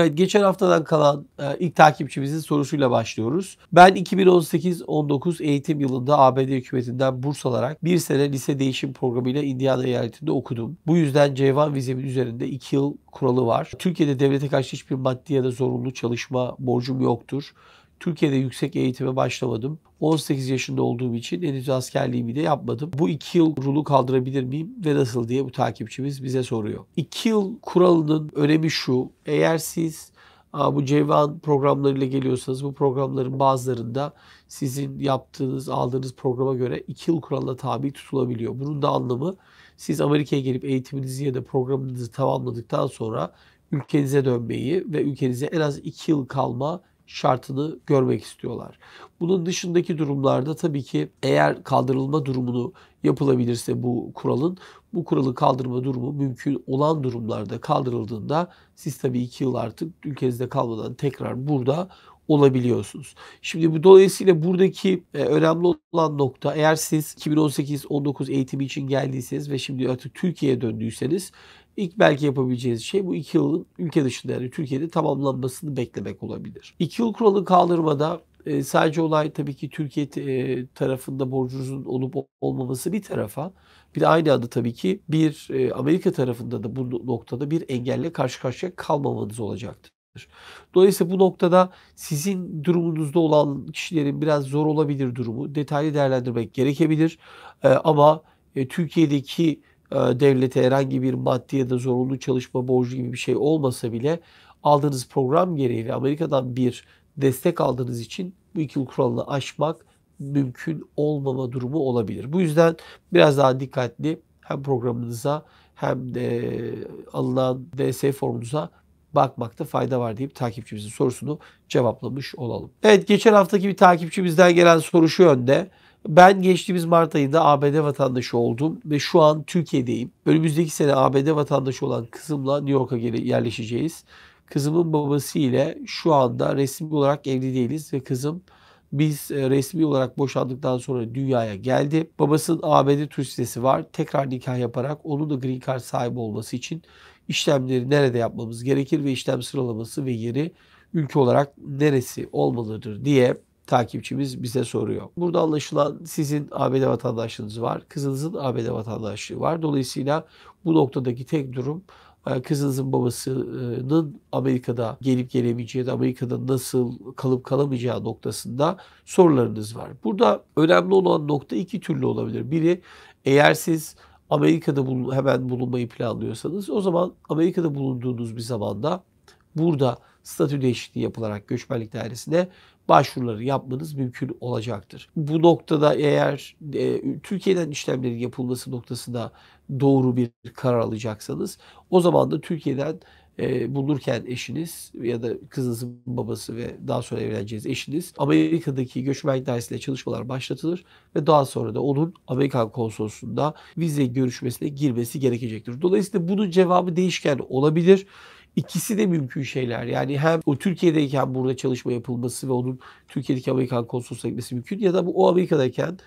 Evet geçen haftadan kalan e, ilk takipçimizin sorusuyla başlıyoruz. Ben 2018-19 eğitim yılında ABD hükümetinden burs alarak bir sene lise değişim programıyla Indiana eyaletinde okudum. Bu yüzden C1 vizemin üzerinde 2 yıl kuralı var. Türkiye'de devlete karşı hiçbir maddi ya da zorunlu çalışma borcum yoktur. Türkiye'de yüksek eğitime başlamadım. 18 yaşında olduğum için henüz askerliğimi de yapmadım. Bu iki yıl kurulu kaldırabilir miyim ve nasıl diye bu takipçimiz bize soruyor. İki yıl kuralının önemi şu. Eğer siz bu Ceyvan programlarıyla geliyorsanız bu programların bazılarında sizin yaptığınız, aldığınız programa göre 2 yıl kuralına tabi tutulabiliyor. Bunun da anlamı siz Amerika'ya gelip eğitiminizi ya da programınızı tamamladıktan sonra ülkenize dönmeyi ve ülkenize en az 2 yıl kalma şartını görmek istiyorlar. Bunun dışındaki durumlarda tabii ki eğer kaldırılma durumunu yapılabilirse bu kuralın bu kuralı kaldırma durumu mümkün olan durumlarda kaldırıldığında siz tabii iki yıl artık ülkenizde kalmadan tekrar burada olabiliyorsunuz. Şimdi bu dolayısıyla buradaki e, önemli olan nokta eğer siz 2018-19 eğitimi için geldiyseniz ve şimdi artık Türkiye'ye döndüyseniz İlk belki yapabileceğiniz şey bu iki yılın ülke dışında yani Türkiye'de tamamlanmasını beklemek olabilir. İki yıl kuralı kaldırmada e, sadece olay tabii ki Türkiye e, tarafında borcunuzun olup olmaması bir tarafa bir de aynı anda tabii ki bir e, Amerika tarafında da bu noktada bir engelle karşı karşıya kalmamanız olacaktır. Dolayısıyla bu noktada sizin durumunuzda olan kişilerin biraz zor olabilir durumu detaylı değerlendirmek gerekebilir. E, ama e, Türkiye'deki ee, devlete herhangi bir maddi ya da zorunlu çalışma borcu gibi bir şey olmasa bile aldığınız program gereği Amerika'dan bir destek aldığınız için bu iki yıl kuralını aşmak mümkün olmama durumu olabilir. Bu yüzden biraz daha dikkatli hem programınıza hem de alınan DS formunuza bakmakta fayda var deyip takipçimizin sorusunu cevaplamış olalım. Evet geçen haftaki bir takipçimizden gelen soru şu yönde. Ben geçtiğimiz Mart ayında ABD vatandaşı oldum ve şu an Türkiye'deyim. Önümüzdeki sene ABD vatandaşı olan kızımla New York'a yerleşeceğiz. Kızımın babası ile şu anda resmi olarak evli değiliz ve kızım biz e, resmi olarak boşandıktan sonra dünyaya geldi. Babasının ABD turist sitesi var. Tekrar nikah yaparak onun da green card sahibi olması için işlemleri nerede yapmamız gerekir ve işlem sıralaması ve yeri ülke olarak neresi olmalıdır diye takipçimiz bize soruyor. Burada anlaşılan sizin ABD vatandaşlığınız var. Kızınızın ABD vatandaşlığı var. Dolayısıyla bu noktadaki tek durum e, kızınızın babasının Amerika'da gelip gelemeyeceği, de Amerika'da nasıl kalıp kalamayacağı noktasında sorularınız var. Burada önemli olan nokta iki türlü olabilir. Biri eğer siz Amerika'da bul hemen bulunmayı planlıyorsanız o zaman Amerika'da bulunduğunuz bir zamanda burada statü değişikliği yapılarak göçmenlik dairesine başvuruları yapmanız mümkün olacaktır. Bu noktada eğer e, Türkiye'den işlemlerin yapılması noktasında doğru bir karar alacaksanız o zaman da Türkiye'den e, bulunurken eşiniz ya da kızınızın babası ve daha sonra evleneceğiniz eşiniz Amerika'daki göçmenlik dairesiyle çalışmalar başlatılır ve daha sonra da onun Amerikan konsolosluğunda vize görüşmesine girmesi gerekecektir. Dolayısıyla bunun cevabı değişken olabilir. İkisi de mümkün şeyler. Yani hem o Türkiye'deyken burada çalışma yapılması ve onun Türkiye'deki Amerikan konsolosluğuna gitmesi mümkün ya da bu o Amerika'dayken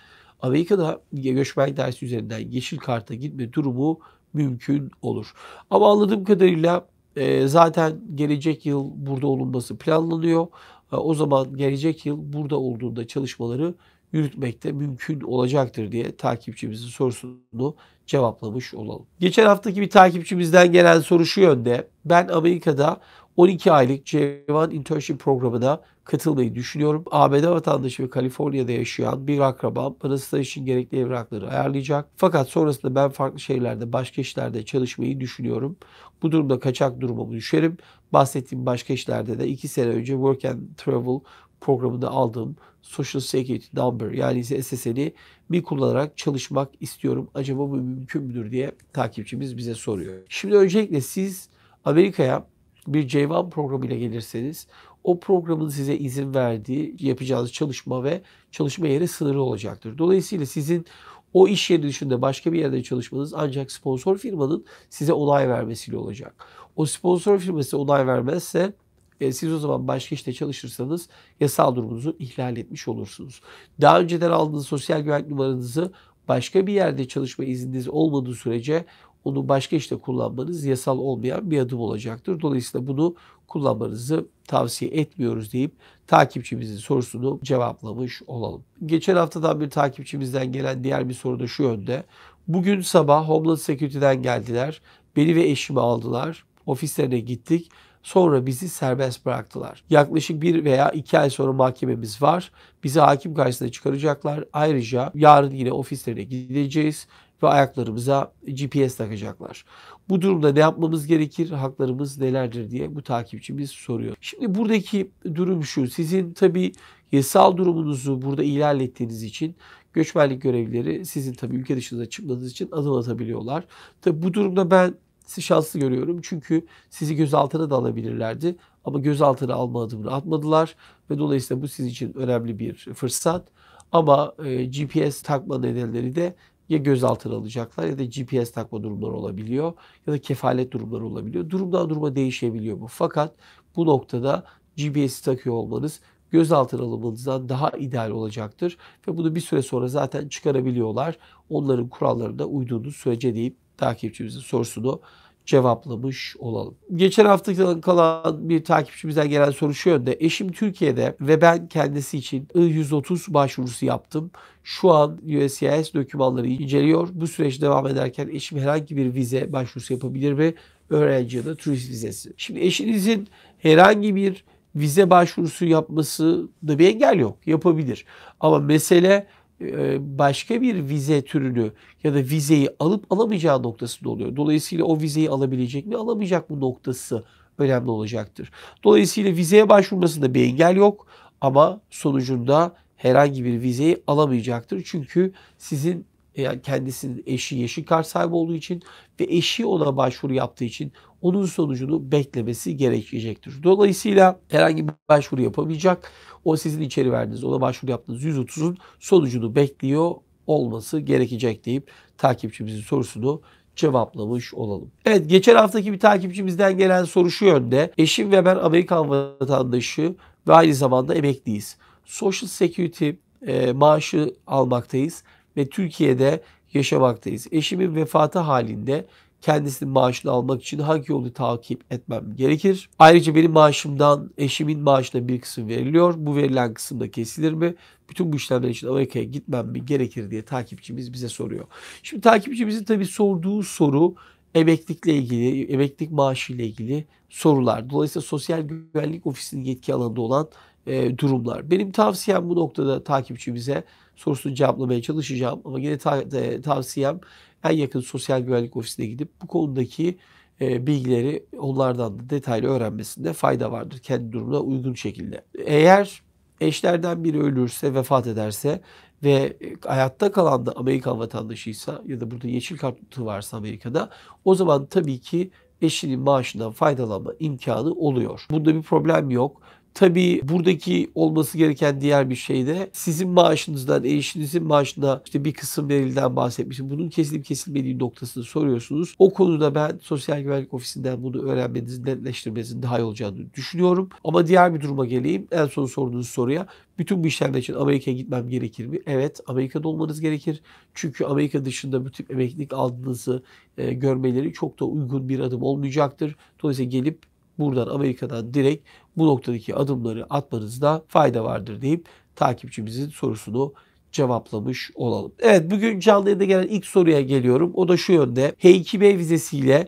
Amerika'da göçmen dersi üzerinden yeşil karta gitme durumu mümkün olur. Ama anladığım kadarıyla e, zaten gelecek yıl burada olunması planlanıyor. E, o zaman gelecek yıl burada olduğunda çalışmaları yürütmek de mümkün olacaktır diye takipçimizin sorusunu cevaplamış olalım. Geçen haftaki bir takipçimizden gelen soru şu yönde. Ben Amerika'da 12 aylık C1 Internship programına katılmayı düşünüyorum. ABD vatandaşı ve Kaliforniya'da yaşayan bir akrabam bana staj için gerekli evrakları ayarlayacak. Fakat sonrasında ben farklı şehirlerde, başka işlerde çalışmayı düşünüyorum. Bu durumda kaçak duruma düşerim. Bahsettiğim başka işlerde de 2 sene önce Work and Travel programında aldığım Social Security Number yani SSN'i bir kullanarak çalışmak istiyorum. Acaba bu mümkün müdür diye takipçimiz bize soruyor. Şimdi öncelikle siz Amerika'ya bir j 1 programıyla gelirseniz o programın size izin verdiği yapacağınız çalışma ve çalışma yeri sınırlı olacaktır. Dolayısıyla sizin o iş yeri dışında başka bir yerde çalışmanız ancak sponsor firmanın size onay vermesiyle olacak. O sponsor firması onay vermezse e, siz o zaman başka işte çalışırsanız yasal durumunuzu ihlal etmiş olursunuz. Daha önceden aldığınız sosyal güvenlik numaranızı başka bir yerde çalışma izniniz olmadığı sürece onu başka işte kullanmanız yasal olmayan bir adım olacaktır. Dolayısıyla bunu kullanmanızı tavsiye etmiyoruz deyip takipçimizin sorusunu cevaplamış olalım. Geçen haftadan bir takipçimizden gelen diğer bir soru da şu yönde. Bugün sabah Homeland Security'den geldiler. Beni ve eşimi aldılar. Ofislerine gittik. Sonra bizi serbest bıraktılar. Yaklaşık bir veya iki ay sonra mahkememiz var. Bizi hakim karşısına çıkaracaklar. Ayrıca yarın yine ofislerine gideceğiz ve ayaklarımıza GPS takacaklar. Bu durumda ne yapmamız gerekir, haklarımız nelerdir diye bu takipçimiz soruyor. Şimdi buradaki durum şu, sizin tabi yasal durumunuzu burada ilerlettiğiniz için göçmenlik görevlileri sizin tabi ülke dışında çıkmanız için adım atabiliyorlar. Tabii bu durumda ben sizi şanslı görüyorum çünkü sizi gözaltına da alabilirlerdi. Ama gözaltına alma adımını atmadılar ve dolayısıyla bu sizin için önemli bir fırsat. Ama e, GPS takma nedenleri de ya gözaltına alacaklar ya da GPS takma durumları olabiliyor ya da kefalet durumları olabiliyor. Durumdan duruma değişebiliyor bu. Fakat bu noktada GPS'i takıyor olmanız gözaltına alınmanızdan daha ideal olacaktır. Ve bunu bir süre sonra zaten çıkarabiliyorlar. Onların kurallarına uyduğunuz sürece deyip takipçimizin sorusunu cevaplamış olalım. Geçen hafta kalan bir takipçimizden gelen soru şu yönde. Eşim Türkiye'de ve ben kendisi için I-130 başvurusu yaptım. Şu an USCIS dokümanları inceliyor. Bu süreç devam ederken eşim herhangi bir vize başvurusu yapabilir mi? Öğrenci ya da turist vizesi. Şimdi eşinizin herhangi bir vize başvurusu yapması da bir engel yok. Yapabilir. Ama mesele e, başka bir vize türünü ya da vizeyi alıp alamayacağı noktası da oluyor. Dolayısıyla o vizeyi alabilecek mi alamayacak mı noktası önemli olacaktır. Dolayısıyla vizeye başvurmasında bir engel yok ama sonucunda herhangi bir vizeyi alamayacaktır. Çünkü sizin yani kendisinin eşi yeşil Yeşilkar sahibi olduğu için ve eşi ona başvuru yaptığı için onun sonucunu beklemesi gerekecektir. Dolayısıyla herhangi bir başvuru yapamayacak. O sizin içeri verdiğiniz, ona başvuru yaptığınız 130'un sonucunu bekliyor olması gerekecek deyip takipçimizin sorusunu cevaplamış olalım. Evet geçen haftaki bir takipçimizden gelen soru şu yönde. Eşim ve ben Amerikan vatandaşı ve aynı zamanda emekliyiz. Social Security e, maaşı almaktayız ve Türkiye'de yaşamaktayız. Eşimin vefatı halinde kendisinin maaşını almak için hangi yolu takip etmem gerekir? Ayrıca benim maaşımdan eşimin maaşına bir kısım veriliyor. Bu verilen kısım da kesilir mi? Bütün bu işlemler için Amerika'ya gitmem mi gerekir diye takipçimiz bize soruyor. Şimdi takipçimizin tabii sorduğu soru emeklilikle ilgili, emeklilik maaşıyla ilgili sorular. Dolayısıyla Sosyal Güvenlik Ofisi'nin yetki alanında olan e, durumlar. Benim tavsiyem bu noktada takipçimize sorusunu cevaplamaya çalışacağım ama yine ta, e, tavsiyem en yakın sosyal güvenlik ofisine gidip bu konudaki e, bilgileri onlardan da detaylı öğrenmesinde fayda vardır kendi durumuna uygun şekilde. Eğer eşlerden biri ölürse, vefat ederse ve e, hayatta kalan da Amerikan vatandaşıysa ya da burada yeşil kartı varsa Amerika'da o zaman tabii ki eşinin maaşından faydalanma imkanı oluyor. Bunda bir problem yok. Tabii buradaki olması gereken diğer bir şey de sizin maaşınızdan, eşinizin maaşına işte bir kısım verilden bahsetmişim. Bunun kesilip kesilmediği noktasını soruyorsunuz. O konuda ben Sosyal Güvenlik Ofisi'nden bunu öğrenmenizin, netleştirmenizin daha iyi olacağını düşünüyorum. Ama diğer bir duruma geleyim. En son sorduğunuz soruya. Bütün bu işlemler için Amerika'ya gitmem gerekir mi? Evet, Amerika'da olmanız gerekir. Çünkü Amerika dışında bu tip emeklilik aldığınızı e, görmeleri çok da uygun bir adım olmayacaktır. Dolayısıyla gelip buradan Amerika'dan direkt bu noktadaki adımları atmanızda fayda vardır deyip takipçimizin sorusunu cevaplamış olalım. Evet bugün canlı yayında gelen ilk soruya geliyorum. O da şu yönde. H2B vizesiyle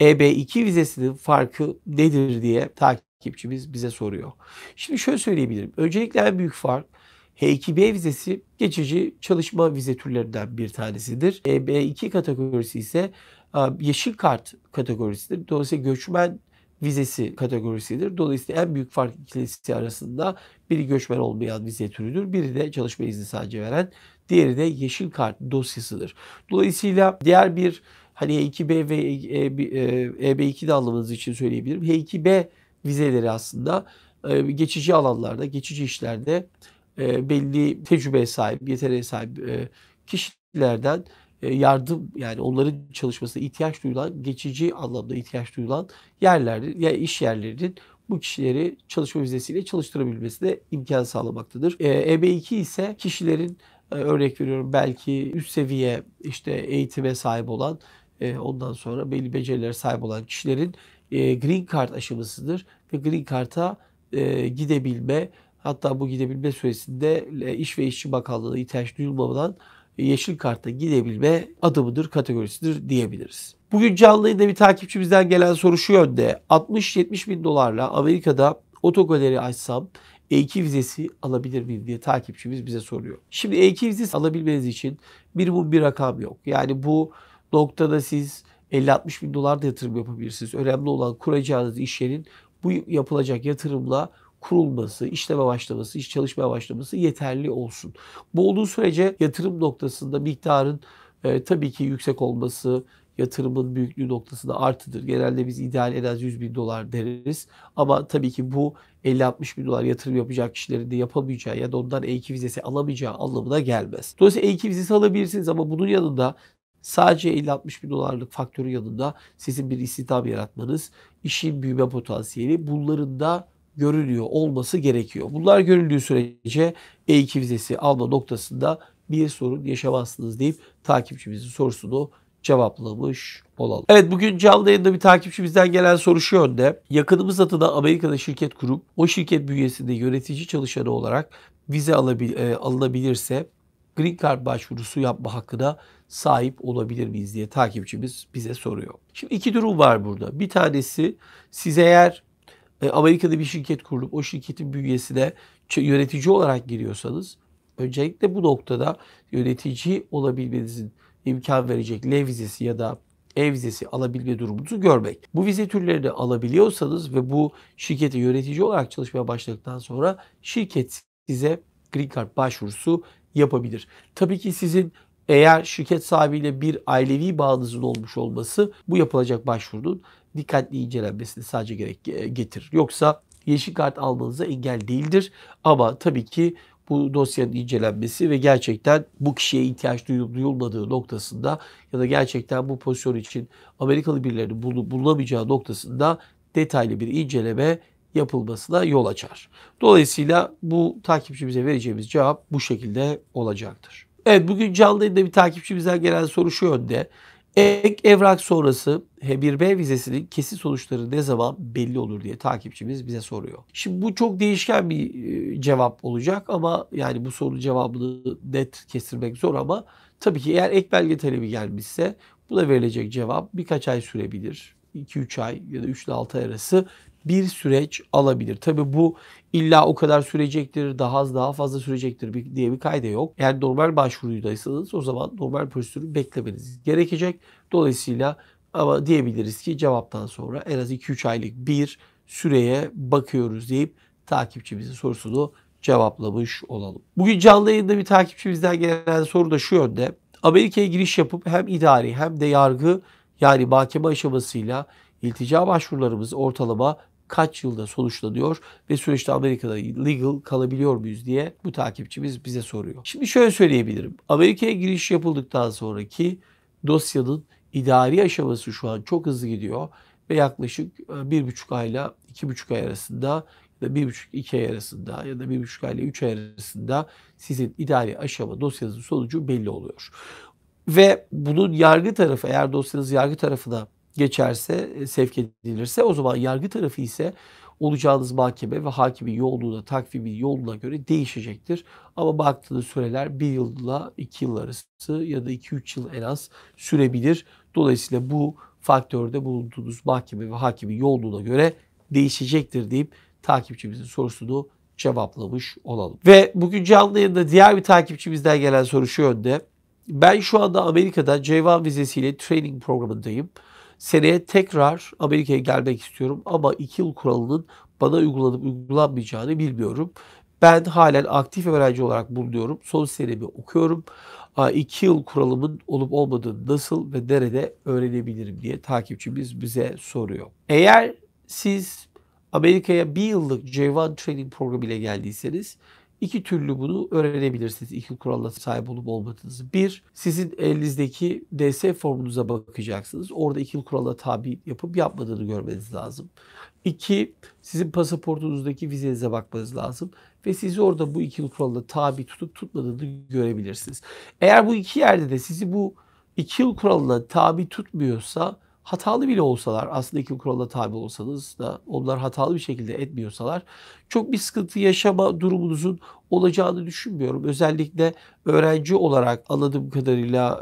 EB2 vizesinin farkı nedir diye takipçimiz bize soruyor. Şimdi şöyle söyleyebilirim. Öncelikle en büyük fark H2B vizesi geçici çalışma vize türlerinden bir tanesidir. EB2 kategorisi ise e, yeşil kart kategorisidir. Dolayısıyla göçmen vizesi kategorisidir. Dolayısıyla en büyük fark ikilisi arasında biri göçmen olmayan vize türüdür. Biri de çalışma izni sadece veren, diğeri de yeşil kart dosyasıdır. Dolayısıyla diğer bir hani e 2 b ve EB2 e, e, e de anlamanız için söyleyebilirim. e 2 b vizeleri aslında geçici alanlarda, geçici işlerde belli tecrübeye sahip, yeteneğe sahip kişilerden e, yardım yani onların çalışmasına ihtiyaç duyulan geçici anlamda ihtiyaç duyulan yerler yani iş yerlerinin bu kişileri çalışma vizesiyle çalıştırabilmesine imkan sağlamaktadır. EB2 e ise kişilerin e, örnek veriyorum belki üst seviye işte eğitime sahip olan ondan sonra belli becerilere sahip olan kişilerin green card aşamasıdır ve green card'a gidebilme hatta bu gidebilme süresinde iş ve işçi Bakanlığı'na ihtiyaç duyulmadan yeşil karta gidebilme adımıdır, kategorisidir diyebiliriz. Bugün canlı yayında bir takipçimizden gelen soru şu yönde. 60-70 bin dolarla Amerika'da otogaleri açsam E2 vizesi alabilir miyim diye takipçimiz bize soruyor. Şimdi E2 vizesi alabilmeniz için bir minimum bir rakam yok. Yani bu noktada siz 50-60 bin dolar da yatırım yapabilirsiniz. Önemli olan kuracağınız iş yerin bu yapılacak yatırımla kurulması, işleme başlaması, iş çalışmaya başlaması yeterli olsun. Bu olduğu sürece yatırım noktasında miktarın e, tabii ki yüksek olması, yatırımın büyüklüğü noktasında artıdır. Genelde biz ideal en az 100 bin dolar deriz. Ama tabii ki bu 50-60 bin dolar yatırım yapacak kişilerin de yapamayacağı ya da ondan E2 vizesi alamayacağı anlamına gelmez. Dolayısıyla E2 vizesi alabilirsiniz ama bunun yanında sadece 50-60 bin dolarlık faktörün yanında sizin bir istihdam yaratmanız, işin büyüme potansiyeli bunların da görülüyor olması gerekiyor. Bunlar görüldüğü sürece E2 vizesi alma noktasında bir sorun yaşamazsınız deyip takipçimizin sorusunu cevaplamış olalım. Evet bugün canlı yayında bir takipçimizden gelen soru şu yönde. Yakınımız adına Amerika'da şirket kurup o şirket bünyesinde yönetici çalışanı olarak vize alabil, e, alınabilirse Green Card başvurusu yapma hakkına sahip olabilir miyiz diye takipçimiz bize soruyor. Şimdi iki durum var burada. Bir tanesi siz eğer e, Amerika'da bir şirket kurulup o şirketin bünyesine yönetici olarak giriyorsanız öncelikle bu noktada yönetici olabilmenizin imkan verecek L vizesi ya da E vizesi alabilme durumunuzu görmek. Bu vize türlerini alabiliyorsanız ve bu şirkete yönetici olarak çalışmaya başladıktan sonra şirket size Green Card başvurusu yapabilir. Tabii ki sizin eğer şirket sahibiyle bir ailevi bağınızın olmuş olması bu yapılacak başvurunun dikkatli incelenmesini sadece gerek e, getirir. Yoksa yeşil kart almanıza engel değildir. Ama tabii ki bu dosyanın incelenmesi ve gerçekten bu kişiye ihtiyaç duyulmadığı noktasında ya da gerçekten bu pozisyon için Amerikalı birilerinin bulup bulunamayacağı noktasında detaylı bir inceleme yapılmasına yol açar. Dolayısıyla bu takipçimize vereceğimiz cevap bu şekilde olacaktır. Evet bugün canlı yayında bir takipçi bizden gelen soru şu yönde. Ek evrak sonrası H1B vizesinin kesin sonuçları ne zaman belli olur diye takipçimiz bize soruyor. Şimdi bu çok değişken bir e, cevap olacak ama yani bu sorunun cevabını net kestirmek zor ama tabii ki eğer ek belge talebi gelmişse buna verilecek cevap birkaç ay sürebilir. 2-3 ay ya da 3 ile 6 ay arası bir süreç alabilir. Tabi bu illa o kadar sürecektir, daha az daha fazla sürecektir diye bir kayda yok. Eğer normal başvurudaysanız o zaman normal prosedürü beklemeniz gerekecek. Dolayısıyla ama diyebiliriz ki cevaptan sonra en az 2-3 aylık bir süreye bakıyoruz deyip takipçimizin sorusunu cevaplamış olalım. Bugün canlı yayında bir takipçimizden gelen soru da şu yönde. Amerika'ya giriş yapıp hem idari hem de yargı yani mahkeme aşamasıyla iltica başvurularımız ortalama kaç yılda sonuçlanıyor ve süreçte Amerika'da legal kalabiliyor muyuz diye bu takipçimiz bize soruyor. Şimdi şöyle söyleyebilirim. Amerika'ya giriş yapıldıktan sonraki dosyanın idari aşaması şu an çok hızlı gidiyor ve yaklaşık 1,5 e, ayla 2,5 ay arasında ya da 1,5-2 ay arasında ya da 1,5 ayla 3 ay arasında sizin idari aşama dosyanızın sonucu belli oluyor. Ve bunun yargı tarafı eğer dosyanız yargı tarafına geçerse, e, sevk edilirse o zaman yargı tarafı ise olacağınız mahkeme ve hakimin yoğunluğuna, takvimin yoluna göre değişecektir. Ama baktığınız süreler bir yılla iki yıl arası ya da iki üç yıl en az sürebilir. Dolayısıyla bu faktörde bulunduğunuz mahkeme ve hakimin yoğunluğuna göre değişecektir deyip takipçimizin sorusunu cevaplamış olalım. Ve bugün canlı yayında diğer bir takipçimizden gelen soru şu yönde. Ben şu anda Amerika'da C1 vizesiyle training programındayım. Seneye tekrar Amerika'ya gelmek istiyorum ama iki yıl kuralının bana uygulanıp uygulanmayacağını bilmiyorum. Ben halen aktif öğrenci olarak bulunuyorum. Son senemi okuyorum. İki yıl kuralımın olup olmadığını nasıl ve nerede öğrenebilirim diye takipçimiz bize soruyor. Eğer siz Amerika'ya bir yıllık C1 training programı ile geldiyseniz İki türlü bunu öğrenebilirsiniz. İki kuralla sahip olup olmadığınızı. Bir, sizin elinizdeki DS formunuza bakacaksınız. Orada iki kurala tabi yapıp yapmadığını görmeniz lazım. İki, sizin pasaportunuzdaki vizenize bakmanız lazım. Ve sizi orada bu iki kurala tabi tutup tutmadığını görebilirsiniz. Eğer bu iki yerde de sizi bu iki yıl tabi tutmuyorsa hatalı bile olsalar, aslında iki kurala tabi olsanız da onlar hatalı bir şekilde etmiyorsalar çok bir sıkıntı yaşama durumunuzun olacağını düşünmüyorum. Özellikle öğrenci olarak anladığım kadarıyla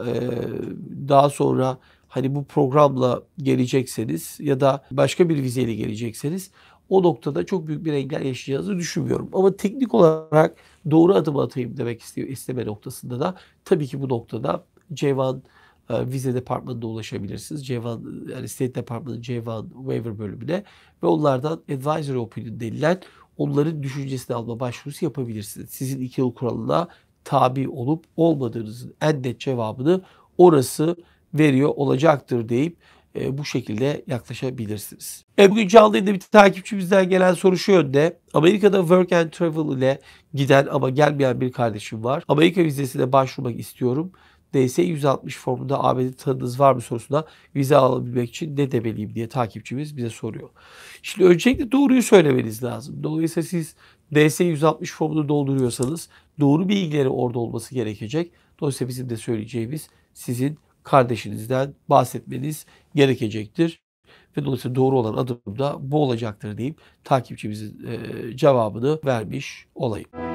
daha sonra hani bu programla gelecekseniz ya da başka bir vizeyle gelecekseniz o noktada çok büyük bir engel yaşayacağınızı düşünmüyorum. Ama teknik olarak doğru adım atayım demek isteme noktasında da tabii ki bu noktada Cevan ee, vize departmanında ulaşabilirsiniz. Cevad, yani State Department Cevad Waiver bölümüne ve onlardan advisory opinion denilen onların düşüncesini alma başvurusu yapabilirsiniz. Sizin iki yıl kuralına tabi olup olmadığınızın en net cevabını orası veriyor olacaktır deyip e, bu şekilde yaklaşabilirsiniz. E bugün canlı yayında bir takipçimizden gelen soru şu yönde. Amerika'da work and travel ile giden ama gelmeyen bir kardeşim var. Amerika vizesine başvurmak istiyorum. DS 160 formunda ABD tanıdığınız var mı sorusuna vize alabilmek için ne demeliyim diye takipçimiz bize soruyor. Şimdi öncelikle doğruyu söylemeniz lazım. Dolayısıyla siz DS 160 formunu dolduruyorsanız doğru bilgileri orada olması gerekecek. Dolayısıyla bizim de söyleyeceğimiz sizin kardeşinizden bahsetmeniz gerekecektir. Ve dolayısıyla doğru olan adım da bu olacaktır deyip takipçimizin cevabını vermiş olayım.